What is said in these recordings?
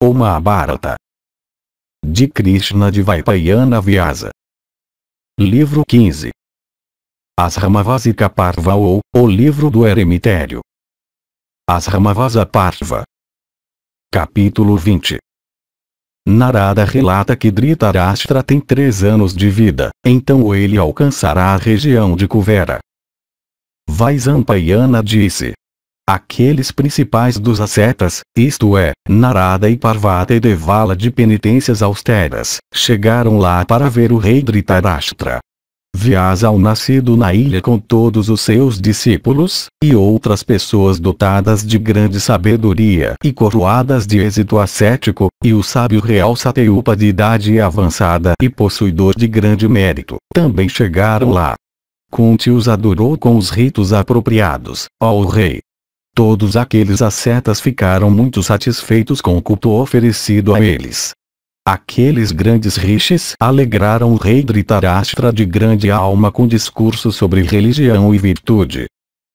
O Mahabharata. De Krishna de Vaipayana Vyasa. Livro 15. As Parva ou O Livro do Eremitério. As Parva. Capítulo 20. Narada relata que Dhritarashtra tem três anos de vida, então ele alcançará a região de Kuvera. Vaisampayana disse, aqueles principais dos ascetas, isto é, Narada e Parvata e Devala de penitências austeras, chegaram lá para ver o rei Dhritarashtra. Vyasa o nascido na ilha com todos os seus discípulos, e outras pessoas dotadas de grande sabedoria e coroadas de êxito ascético, e o sábio real Sateupa de idade avançada e possuidor de grande mérito, também chegaram lá. Conte os adorou com os ritos apropriados, ó rei, Todos aqueles ascetas ficaram muito satisfeitos com o culto oferecido a eles. Aqueles grandes rishis alegraram o rei Dhritarashtra de grande alma com discursos sobre religião e virtude.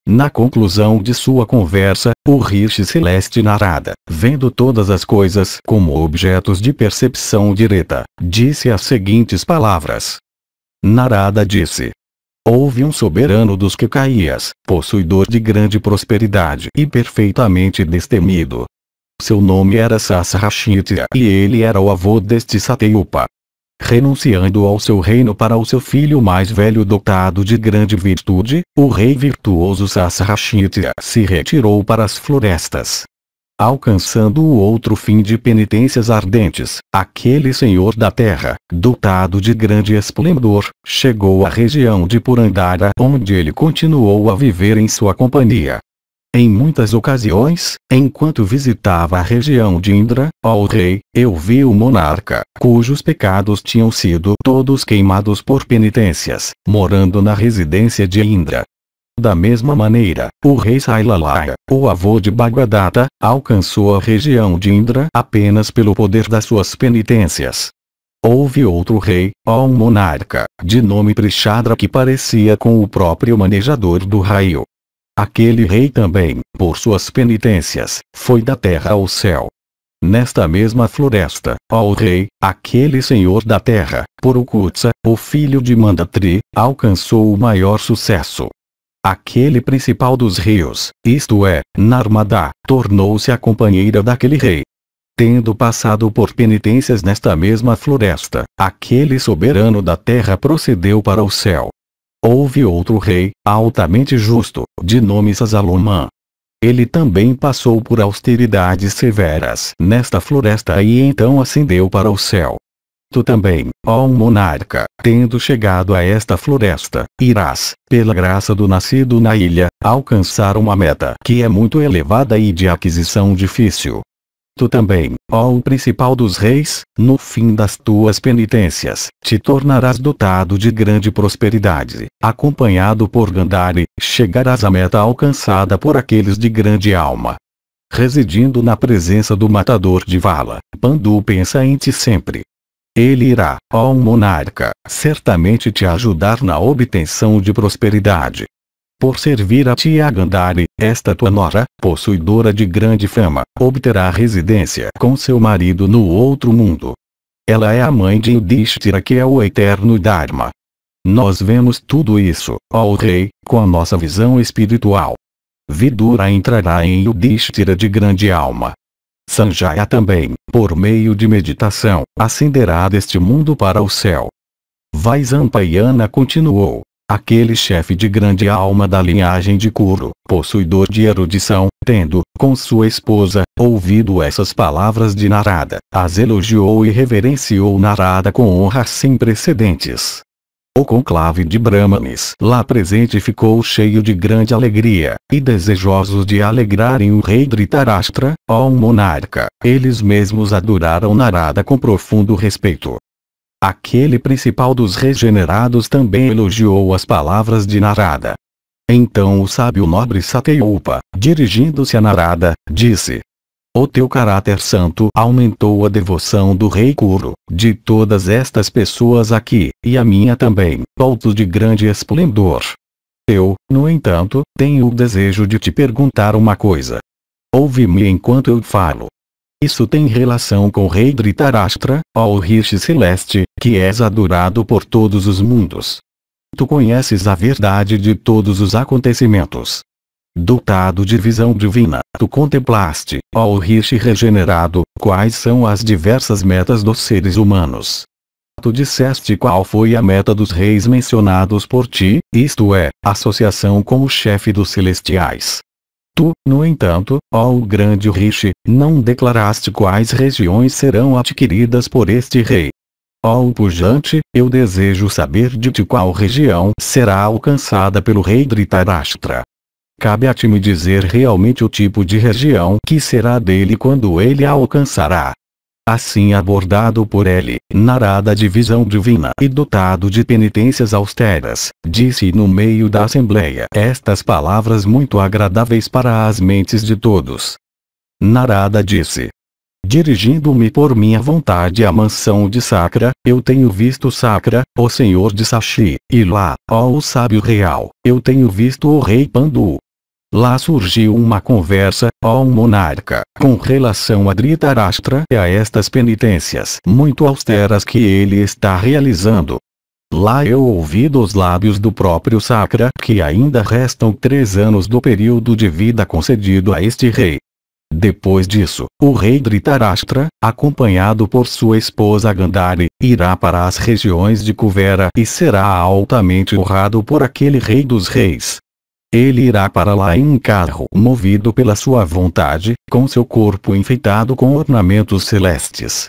Na conclusão de sua conversa, o Rishi Celeste Narada, vendo todas as coisas como objetos de percepção direta, disse as seguintes palavras. Narada disse, Houve um soberano dos Quecaías, possuidor de grande prosperidade e perfeitamente destemido. Seu nome era Rachitia e ele era o avô deste Sateupa. Renunciando ao seu reino para o seu filho mais velho dotado de grande virtude, o rei virtuoso Rachitia se retirou para as florestas, alcançando o outro fim de penitências ardentes. Aquele senhor da terra, dotado de grande esplendor, chegou à região de Purandara onde ele continuou a viver em sua companhia. Em muitas ocasiões, enquanto visitava a região de Indra, ó rei, eu vi o monarca, cujos pecados tinham sido todos queimados por penitências, morando na residência de Indra. Da mesma maneira, o rei Sailalaya, o avô de Bhagadatta, alcançou a região de Indra apenas pelo poder das suas penitências. Houve outro rei, ó um monarca, de nome Prishadra que parecia com o próprio manejador do raio. Aquele rei também, por suas penitências, foi da terra ao céu. Nesta mesma floresta, ó rei, aquele senhor da terra, Purukutsa, o filho de Mandatri, alcançou o maior sucesso aquele principal dos rios, isto é, Narmada, tornou-se a companheira daquele rei. Tendo passado por penitências nesta mesma floresta, aquele soberano da terra procedeu para o céu. Houve outro rei, altamente justo, de nome Sasalomã. Ele também passou por austeridades severas nesta floresta e então ascendeu para o céu. Tu também, ó monarca, tendo chegado a esta floresta, irás, pela graça do nascido na ilha, alcançar uma meta que é muito elevada e de aquisição difícil. Tu também, ó principal dos reis, no fim das tuas penitências, te tornarás dotado de grande prosperidade, acompanhado por Gandhari, chegarás à meta alcançada por aqueles de grande alma. Residindo na presença do matador de Vala, Pandu pensa em ti sempre, ele irá, ó monarca, certamente te ajudar na obtenção de prosperidade. Por servir a tia Gandhari, esta tua nora, possuidora de grande fama, obterá residência com seu marido no outro mundo. Ela é a mãe de Yudhishthira que é o eterno Dharma. Nós vemos tudo isso, ó rei, com a nossa visão espiritual. Vidura entrará em Yudhishthira de grande alma. Sanjaya também, por meio de meditação, ascenderá deste mundo para o céu. Vaisampayana continuou. Aquele chefe de grande alma da linhagem de Kuro, possuidor de erudição, tendo, com sua esposa, ouvido essas palavras de Narada, as elogiou e reverenciou Narada com honra sem precedentes. O conclave de Brahmanes lá presente ficou cheio de grande alegria, e desejosos de alegrarem o rei Dhritarashtra, ó monarca, eles mesmos adoraram Narada com profundo respeito. Aquele principal dos regenerados também elogiou as palavras de Narada. Então o sábio nobre Satyupa, dirigindo-se a Narada, disse, o teu caráter santo aumentou a devoção do rei Kuro, de todas estas pessoas aqui, e a minha também, ponto de grande esplendor. Eu, no entanto, tenho o desejo de te perguntar uma coisa. Ouve-me enquanto eu falo. Isso tem relação com o rei Dhritarashtra, ó Rishi Celeste, que és adorado por todos os mundos. Tu conheces a verdade de todos os acontecimentos, dotado de visão divina, tu contemplaste, ó o Rishi regenerado, quais são as diversas metas dos seres humanos. Tu disseste qual foi a meta dos reis mencionados por ti, isto é, associação com o chefe dos celestiais. Tu, no entanto, ó o grande Rishi, não declaraste quais regiões serão adquiridas por este rei. Ó o pujante, eu desejo saber de ti qual região será alcançada pelo rei Dhritarashtra. Cabe a time dizer realmente o tipo de região que será dele quando ele a alcançará. Assim abordado por ele, narada de visão divina e dotado de penitências austeras, disse no meio da assembleia estas palavras muito agradáveis para as mentes de todos. Narada disse: Dirigindo-me por minha vontade à mansão de Sacra, eu tenho visto Sacra, o senhor de Sashi, e lá, ó o sábio real, eu tenho visto o rei Pandu, Lá surgiu uma conversa, ó um monarca, com relação a Dhritarashtra e a estas penitências muito austeras que ele está realizando. Lá eu ouvi dos lábios do próprio Sakra que ainda restam três anos do período de vida concedido a este rei. Depois disso, o rei Dhritarashtra, acompanhado por sua esposa Gandhari, irá para as regiões de Kuvera e será altamente honrado por aquele rei dos reis. Ele irá para lá em um carro movido pela sua vontade, com seu corpo enfeitado com ornamentos celestes.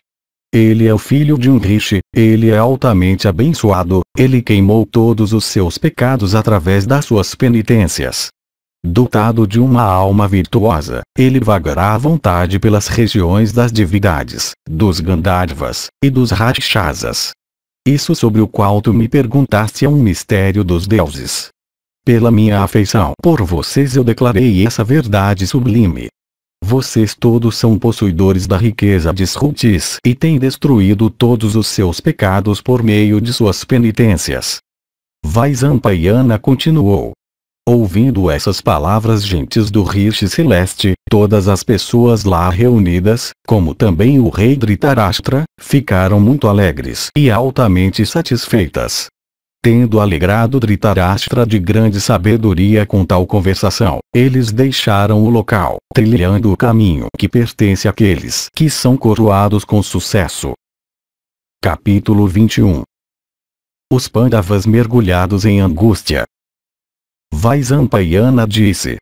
Ele é o filho de um riche, ele é altamente abençoado, ele queimou todos os seus pecados através das suas penitências. Dotado de uma alma virtuosa, ele vagará à vontade pelas regiões das divindades, dos Gandharvas, e dos Rakshasas. Isso sobre o qual tu me perguntaste é um mistério dos deuses. Pela minha afeição por vocês eu declarei essa verdade sublime. Vocês todos são possuidores da riqueza de Srutis e têm destruído todos os seus pecados por meio de suas penitências. Vaisampayana continuou. Ouvindo essas palavras gentes do Rishi Celeste, todas as pessoas lá reunidas, como também o rei Dhritarashtra, ficaram muito alegres e altamente satisfeitas tendo alegrado Dritarastra de grande sabedoria com tal conversação, eles deixaram o local, trilhando o caminho que pertence àqueles que são coroados com sucesso. Capítulo 21 Os Pandavas mergulhados em angústia. Vaisampayana disse,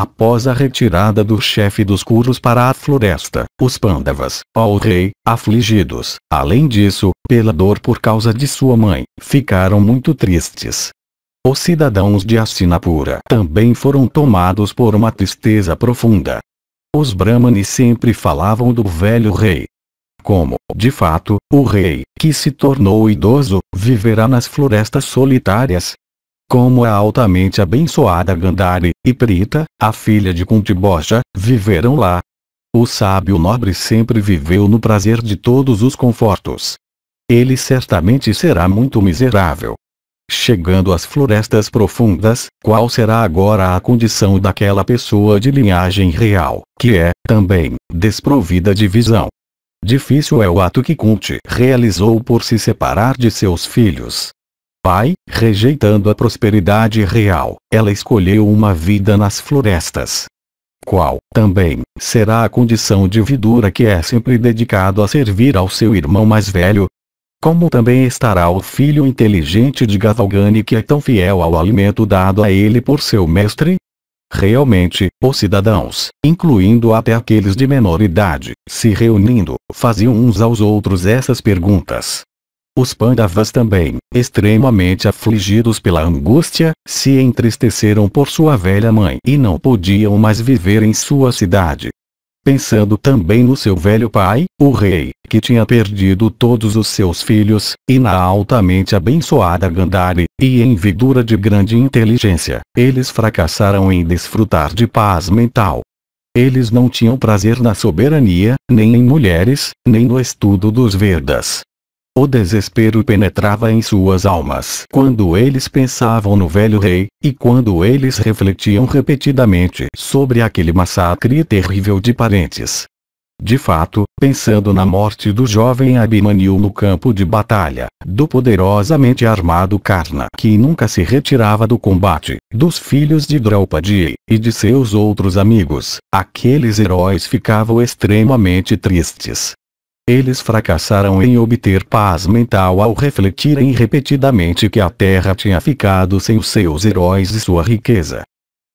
Após a retirada do chefe dos curos para a floresta, os Pandavas, ó rei, afligidos, além disso, pela dor por causa de sua mãe, ficaram muito tristes. Os cidadãos de Assinapura também foram tomados por uma tristeza profunda. Os Brahmanes sempre falavam do velho rei. Como, de fato, o rei, que se tornou idoso, viverá nas florestas solitárias, como a é altamente abençoada Gandhari, e Prita, a filha de Kuntibocha, viveram lá. O sábio nobre sempre viveu no prazer de todos os confortos. Ele certamente será muito miserável. Chegando às florestas profundas, qual será agora a condição daquela pessoa de linhagem real, que é, também, desprovida de visão? Difícil é o ato que Kunti realizou por se separar de seus filhos, pai, rejeitando a prosperidade real, ela escolheu uma vida nas florestas. Qual, também, será a condição de vidura que é sempre dedicado a servir ao seu irmão mais velho? Como também estará o filho inteligente de Gavalgani que é tão fiel ao alimento dado a ele por seu mestre? Realmente, os cidadãos, incluindo até aqueles de menor idade, se reunindo, faziam uns aos outros essas perguntas, os pandavas também, extremamente afligidos pela angústia, se entristeceram por sua velha mãe e não podiam mais viver em sua cidade. Pensando também no seu velho pai, o rei, que tinha perdido todos os seus filhos, e na altamente abençoada Gandhari, e em vidura de grande inteligência, eles fracassaram em desfrutar de paz mental. Eles não tinham prazer na soberania, nem em mulheres, nem no estudo dos Vedas, o desespero penetrava em suas almas quando eles pensavam no velho rei, e quando eles refletiam repetidamente sobre aquele massacre terrível de parentes. De fato, pensando na morte do jovem Abimanil no campo de batalha, do poderosamente armado Karna que nunca se retirava do combate, dos filhos de Draupadi, e de seus outros amigos, aqueles heróis ficavam extremamente tristes. Eles fracassaram em obter paz mental ao refletirem repetidamente que a terra tinha ficado sem os seus heróis e sua riqueza.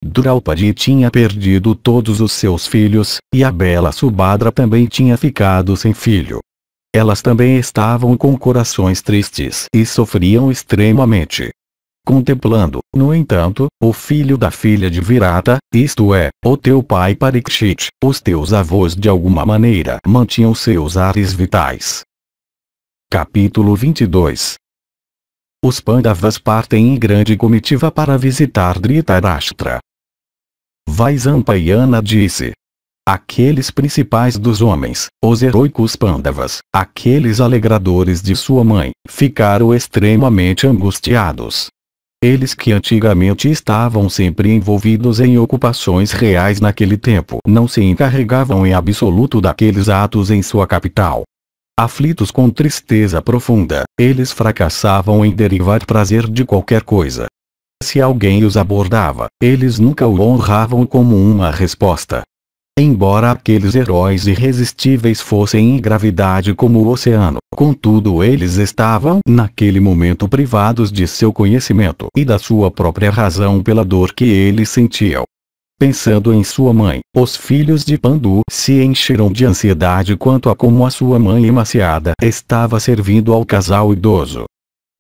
Draupadi tinha perdido todos os seus filhos, e a bela Subhadra também tinha ficado sem filho. Elas também estavam com corações tristes e sofriam extremamente contemplando, no entanto, o filho da filha de Virata, isto é, o teu pai Parikshit. Os teus avós de alguma maneira mantinham seus ares vitais. Capítulo 22 Os Pandavas partem em grande comitiva para visitar Dhritarashtra. Vaisampayana disse, aqueles principais dos homens, os heróicos Pandavas, aqueles alegradores de sua mãe, ficaram extremamente angustiados. Eles que antigamente estavam sempre envolvidos em ocupações reais naquele tempo não se encarregavam em absoluto daqueles atos em sua capital. Aflitos com tristeza profunda, eles fracassavam em derivar prazer de qualquer coisa. Se alguém os abordava, eles nunca o honravam como uma resposta, Embora aqueles heróis irresistíveis fossem em gravidade como o oceano, contudo eles estavam naquele momento privados de seu conhecimento e da sua própria razão pela dor que eles sentiam. Pensando em sua mãe, os filhos de Pandu se encheram de ansiedade quanto a como a sua mãe emaciada estava servindo ao casal idoso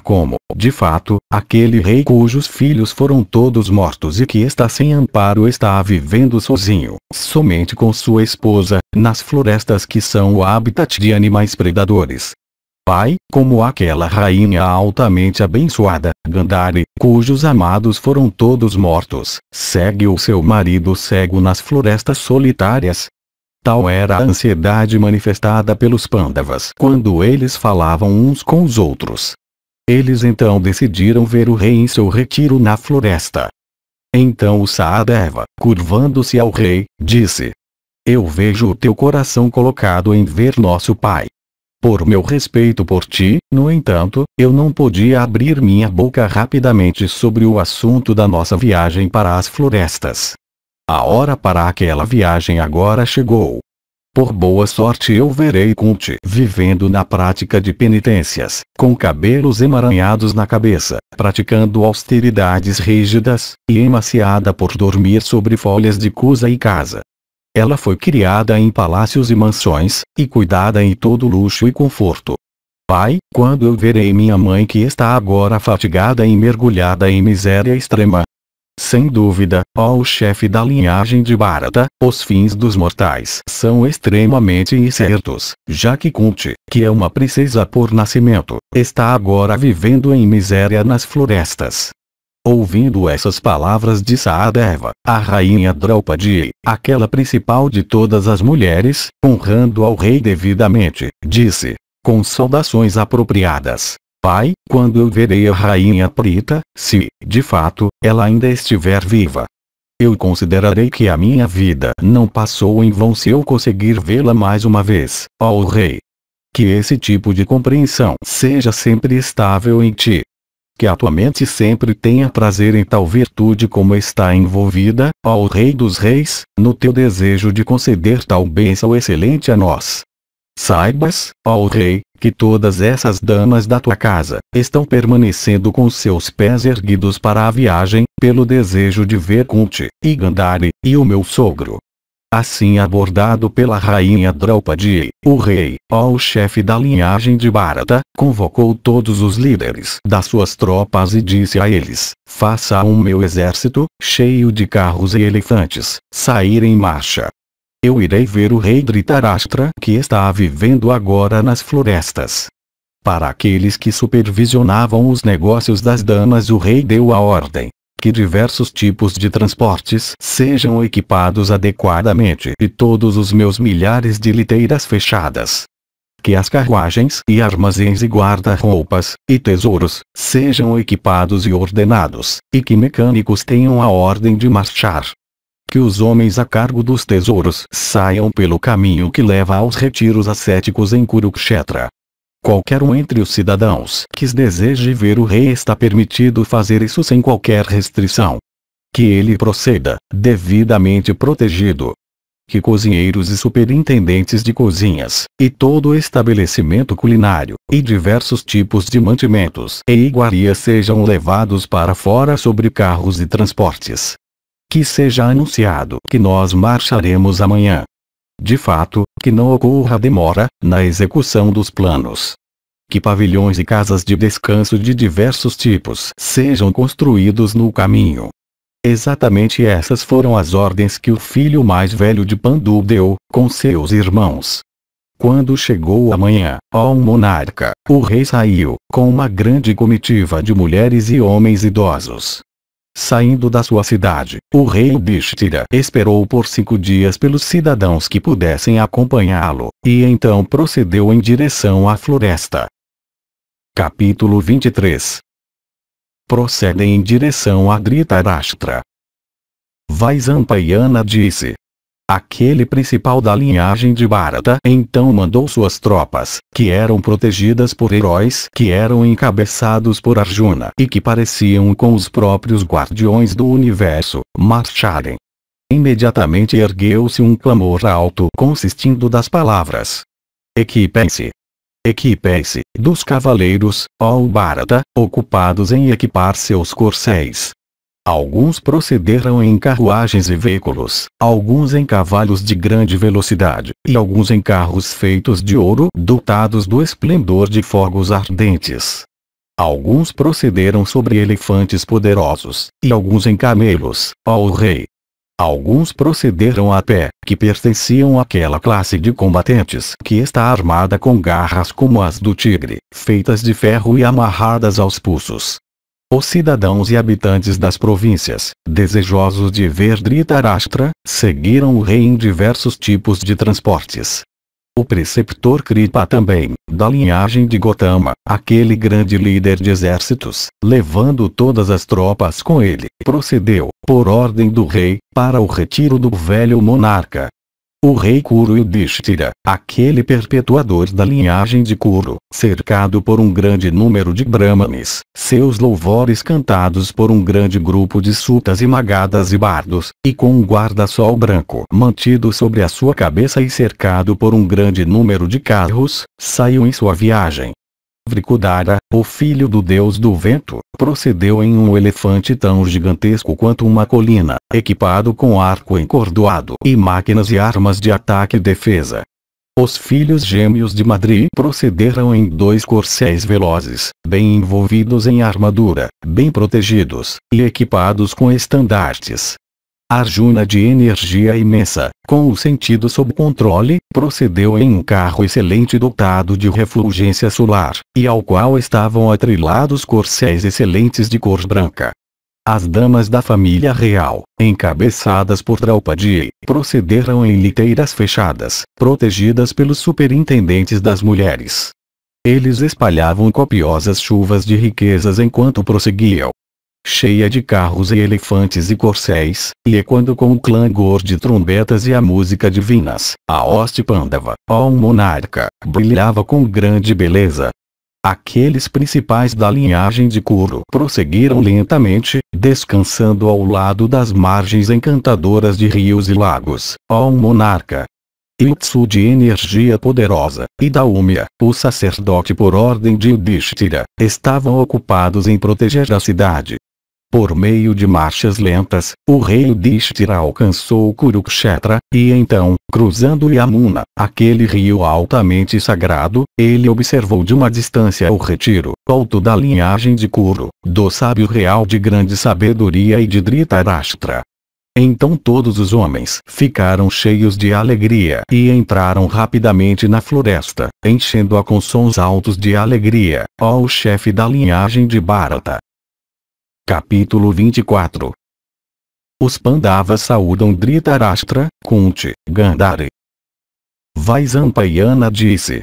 como, de fato, aquele rei cujos filhos foram todos mortos e que está sem amparo está vivendo sozinho, somente com sua esposa, nas florestas que são o habitat de animais predadores. Pai, como aquela rainha altamente abençoada, Gandhari, cujos amados foram todos mortos, segue o seu marido cego nas florestas solitárias, Tal era a ansiedade manifestada pelos Pandavas quando eles falavam uns com os outros. Eles então decidiram ver o rei em seu retiro na floresta. Então o Saadeva, curvando-se ao rei, disse: Eu vejo o teu coração colocado em ver nosso pai. Por meu respeito por ti, no entanto, eu não podia abrir minha boca rapidamente sobre o assunto da nossa viagem para as florestas. A hora para aquela viagem agora chegou. Por boa sorte eu verei Kunt vivendo na prática de penitências, com cabelos emaranhados na cabeça, praticando austeridades rígidas, e emaciada por dormir sobre folhas de cusa e casa. Ela foi criada em palácios e mansões, e cuidada em todo luxo e conforto. Pai, quando eu verei minha mãe que está agora fatigada e mergulhada em miséria extrema, sem dúvida, ó o chefe da linhagem de Bharata, os fins dos mortais são extremamente incertos, já que Kunti, que é uma princesa por nascimento, está agora vivendo em miséria nas florestas. Ouvindo essas palavras de Saadeva, a rainha Draupadi, aquela principal de todas as mulheres, honrando ao rei devidamente, disse, com saudações apropriadas, Pai, quando eu verei a rainha Prita, se, de fato, ela ainda estiver viva. Eu considerarei que a minha vida não passou em vão se eu conseguir vê-la mais uma vez, ó oh rei. Que esse tipo de compreensão seja sempre estável em ti. Que a tua mente sempre tenha prazer em tal virtude como está envolvida, ó Rei dos Reis, no teu desejo de conceder tal bênção excelente a nós. Saibas, ó Rei, que todas essas damas da tua casa estão permanecendo com seus pés erguidos para a viagem, pelo desejo de ver Kunti, e Gandhari, e o meu sogro. Assim abordado pela rainha Draupadi, o rei, ó chefe da linhagem de Bharata, convocou todos os líderes das suas tropas e disse a eles, faça um meu exército, cheio de carros e elefantes, sair em marcha, eu irei ver o rei Dhritarashtra que está vivendo agora nas florestas. Para aqueles que supervisionavam os negócios das damas o rei deu a ordem que diversos tipos de transportes sejam equipados adequadamente e todos os meus milhares de liteiras fechadas. Que as carruagens e armazéns e guarda-roupas, e tesouros, sejam equipados e ordenados, e que mecânicos tenham a ordem de marchar, que os homens a cargo dos tesouros saiam pelo caminho que leva aos retiros ascéticos em Kurukshetra. Qualquer um entre os cidadãos que deseje ver o rei está permitido fazer isso sem qualquer restrição. Que ele proceda, devidamente protegido. Que cozinheiros e superintendentes de cozinhas, e todo o estabelecimento culinário, e diversos tipos de mantimentos e iguarias sejam levados para fora sobre carros e transportes, que seja anunciado que nós marcharemos amanhã. De fato, que não ocorra demora na execução dos planos. Que pavilhões e casas de descanso de diversos tipos sejam construídos no caminho. Exatamente essas foram as ordens que o filho mais velho de Pandu deu, com seus irmãos. Quando chegou a manhã, ao monarca, o rei saiu, com uma grande comitiva de mulheres e homens idosos, Saindo da sua cidade, o rei Ubishtira esperou por cinco dias pelos cidadãos que pudessem acompanhá-lo, e então procedeu em direção à floresta. Capítulo 23 Procedem em direção a Dhritarashtra. Vaisampayana disse, aquele principal da linhagem de Bharata então mandou suas tropas, que eram protegidas por heróis que eram encabeçados por Arjuna e que pareciam com os próprios guardiões do universo, marcharem. Imediatamente ergueu-se um clamor alto consistindo das palavras. Equipem-se, Equipem-se, dos cavaleiros, ó Bharata, ocupados em equipar seus corcéis, Alguns procederam em carruagens e veículos, alguns em cavalos de grande velocidade, e alguns em carros feitos de ouro dotados do esplendor de fogos ardentes. Alguns procederam sobre elefantes poderosos, e alguns em camelos, ó rei. Alguns procederam a pé, que pertenciam àquela classe de combatentes que está armada com garras como as do tigre, feitas de ferro e amarradas aos pulsos, os cidadãos e habitantes das províncias, desejosos de ver Dhritarashtra, seguiram o rei em diversos tipos de transportes. O preceptor Kripa também, da linhagem de Gotama, aquele grande líder de exércitos, levando todas as tropas com ele, procedeu, por ordem do rei, para o retiro do velho monarca, o rei Kuro Yudhishthira, aquele perpetuador da linhagem de Kuro, cercado por um grande número de brahmanes, seus louvores cantados por um grande grupo de sutas e magadas e bardos, e com um guarda-sol branco mantido sobre a sua cabeça e cercado por um grande número de carros, saiu em sua viagem, Vrikudara, o filho do deus do vento, procedeu em um elefante tão gigantesco quanto uma colina, equipado com arco encordoado e máquinas e armas de ataque e defesa. Os filhos gêmeos de Madri procederam em dois corcéis velozes, bem envolvidos em armadura, bem protegidos, e equipados com estandartes, Arjuna de energia imensa, com o sentido sob controle, procedeu em um carro excelente dotado de refulgência solar, e ao qual estavam atrelados corcéis excelentes de cor branca. As damas da família real, encabeçadas por Draupadi, procederam em liteiras fechadas, protegidas pelos superintendentes das mulheres. Eles espalhavam copiosas chuvas de riquezas enquanto prosseguiam, cheia de carros e elefantes e corcéis, e ecoando é com o clangor de trombetas e a música divinas. A hoste Pandava, ó um monarca, brilhava com grande beleza. Aqueles principais da linhagem de Kuro prosseguiram lentamente, descansando ao lado das margens encantadoras de rios e lagos. Ó um monarca, Jutsu de energia poderosa, e Daúmia, o sacerdote por ordem de Yudhishthira, estavam ocupados em proteger a cidade. Por meio de marchas lentas, o rei Yudhishthira alcançou Kurukshetra, e então, cruzando Yamuna, aquele rio altamente sagrado, ele observou de uma distância o retiro, alto da linhagem de Kuru, do sábio real de grande sabedoria e de Dhritarashtra. Então todos os homens ficaram cheios de alegria e entraram rapidamente na floresta, enchendo-a com sons altos de alegria, ó o chefe da linhagem de Bharata, Capítulo 24 Os Pandavas saúdam Dhritarashtra, Kunti, Gandhari. Vaisampayana disse.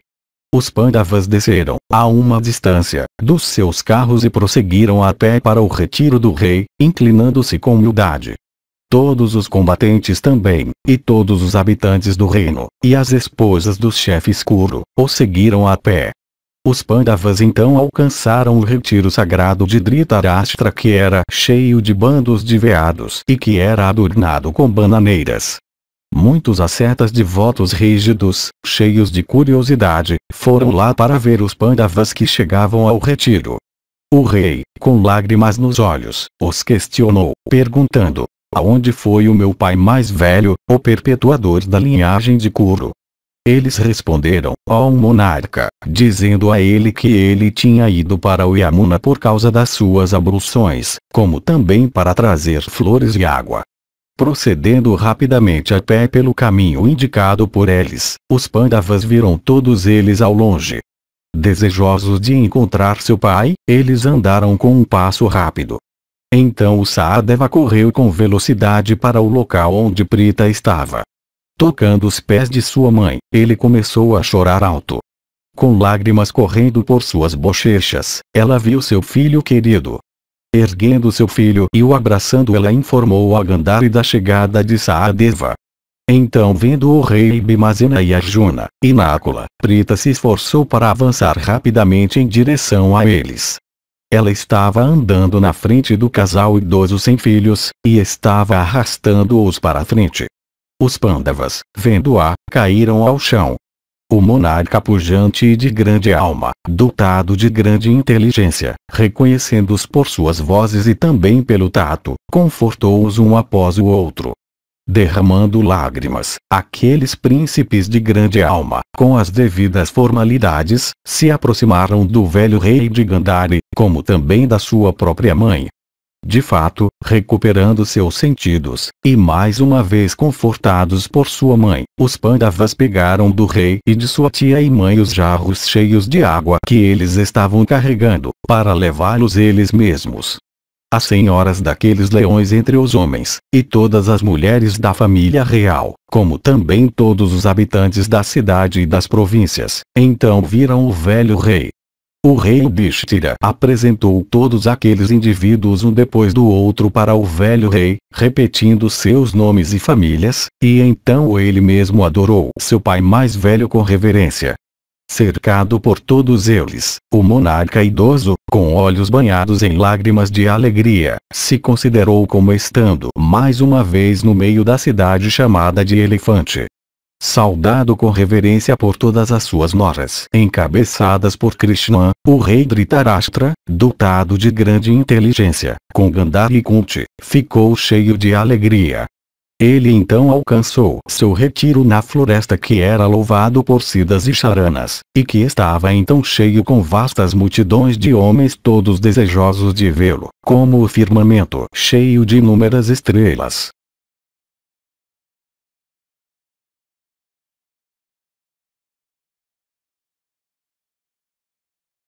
Os Pandavas desceram, a uma distância, dos seus carros e prosseguiram a pé para o retiro do rei, inclinando-se com humildade. Todos os combatentes também, e todos os habitantes do reino, e as esposas dos chefes escuro, o seguiram a pé, os Pandavas então alcançaram o retiro sagrado de Dhritarashtra que era cheio de bandos de veados e que era adornado com bananeiras. Muitos ascetas devotos rígidos, cheios de curiosidade, foram lá para ver os Pandavas que chegavam ao retiro. O rei, com lágrimas nos olhos, os questionou, perguntando, aonde foi o meu pai mais velho, o perpetuador da linhagem de Kuru? Eles responderam, ao monarca, dizendo a ele que ele tinha ido para o Yamuna por causa das suas abluções, como também para trazer flores e água. Procedendo rapidamente a pé pelo caminho indicado por eles, os pandavas viram todos eles ao longe. Desejosos de encontrar seu pai, eles andaram com um passo rápido. Então o Saadeva correu com velocidade para o local onde Prita estava. Tocando os pés de sua mãe, ele começou a chorar alto. Com lágrimas correndo por suas bochechas, ela viu seu filho querido. Erguendo seu filho e o abraçando ela informou a Gandhari da chegada de Saadeva. Então vendo o rei Bimazena e Arjuna, Inácula, Prita se esforçou para avançar rapidamente em direção a eles. Ela estava andando na frente do casal idoso sem filhos, e estava arrastando-os para a frente. Os pândavas, vendo-a, caíram ao chão. O monarca pujante e de grande alma, dotado de grande inteligência, reconhecendo-os por suas vozes e também pelo tato, confortou-os um após o outro. Derramando lágrimas, aqueles príncipes de grande alma, com as devidas formalidades, se aproximaram do velho rei de Gandhari, como também da sua própria mãe, de fato, recuperando seus sentidos, e mais uma vez confortados por sua mãe, os pandavas pegaram do rei e de sua tia e mãe os jarros cheios de água que eles estavam carregando, para levá-los eles mesmos. As senhoras daqueles leões entre os homens, e todas as mulheres da família real, como também todos os habitantes da cidade e das províncias, então viram o velho rei, o rei Dishtira apresentou todos aqueles indivíduos um depois do outro para o velho rei, repetindo seus nomes e famílias, e então ele mesmo adorou seu pai mais velho com reverência. Cercado por todos eles, o monarca idoso, com olhos banhados em lágrimas de alegria, se considerou como estando mais uma vez no meio da cidade chamada de Elefante saudado com reverência por todas as suas noras encabeçadas por Krishna, o rei Dhritarashtra, dotado de grande inteligência, com Gandhar e Kunti, ficou cheio de alegria. Ele então alcançou seu retiro na floresta que era louvado por Sidas e Charanas, e que estava então cheio com vastas multidões de homens todos desejosos de vê-lo, como o firmamento cheio de inúmeras estrelas.